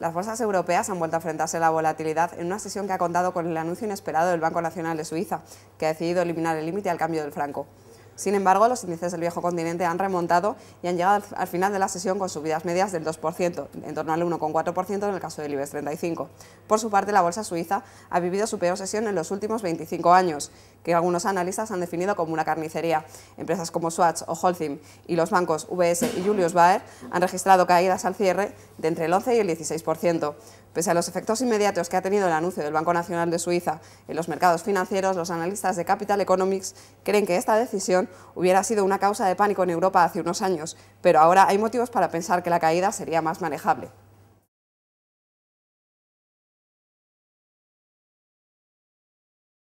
Las bolsas europeas han vuelto a enfrentarse a la volatilidad en una sesión que ha contado con el anuncio inesperado del Banco Nacional de Suiza, que ha decidido eliminar el límite al cambio del franco. Sin embargo, los índices del viejo continente han remontado y han llegado al final de la sesión con subidas medias del 2%, en torno al 1,4% en el caso del IBEX 35. Por su parte, la bolsa suiza ha vivido su peor sesión en los últimos 25 años que algunos analistas han definido como una carnicería. Empresas como Swatch o Holcim y los bancos UBS y Julius Baer han registrado caídas al cierre de entre el 11 y el 16%. Pese a los efectos inmediatos que ha tenido el anuncio del Banco Nacional de Suiza en los mercados financieros, los analistas de Capital Economics creen que esta decisión hubiera sido una causa de pánico en Europa hace unos años, pero ahora hay motivos para pensar que la caída sería más manejable.